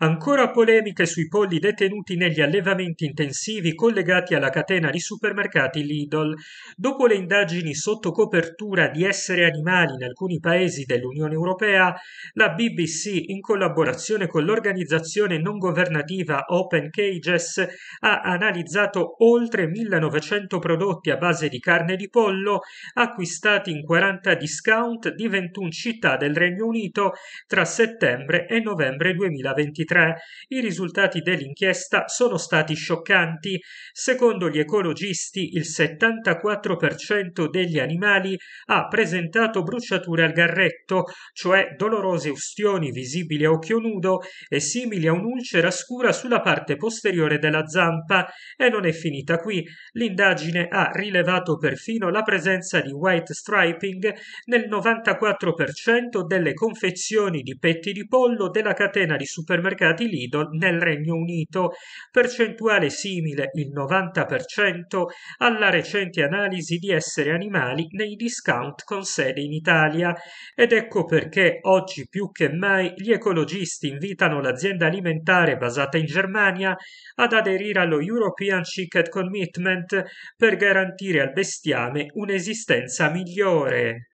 Ancora polemiche sui polli detenuti negli allevamenti intensivi collegati alla catena di supermercati Lidl. Dopo le indagini sotto copertura di essere animali in alcuni paesi dell'Unione Europea, la BBC, in collaborazione con l'organizzazione non governativa Open Cages, ha analizzato oltre 1900 prodotti a base di carne di pollo acquistati in 40 discount di 21 città del Regno Unito tra settembre e novembre 2023. 2023 i risultati dell'inchiesta sono stati scioccanti. Secondo gli ecologisti, il 74% degli animali ha presentato bruciature al garretto, cioè dolorose ustioni visibili a occhio nudo e simili a un'ulcera scura sulla parte posteriore della zampa. E non è finita qui. L'indagine ha rilevato perfino la presenza di white striping nel 94% delle confezioni di petti di pollo della catena di supermercati supermercati Lidl nel Regno Unito, percentuale simile il 90% alla recente analisi di esseri animali nei discount con sede in Italia ed ecco perché oggi più che mai gli ecologisti invitano l'azienda alimentare basata in Germania ad aderire allo European Chicken Commitment per garantire al bestiame un'esistenza migliore.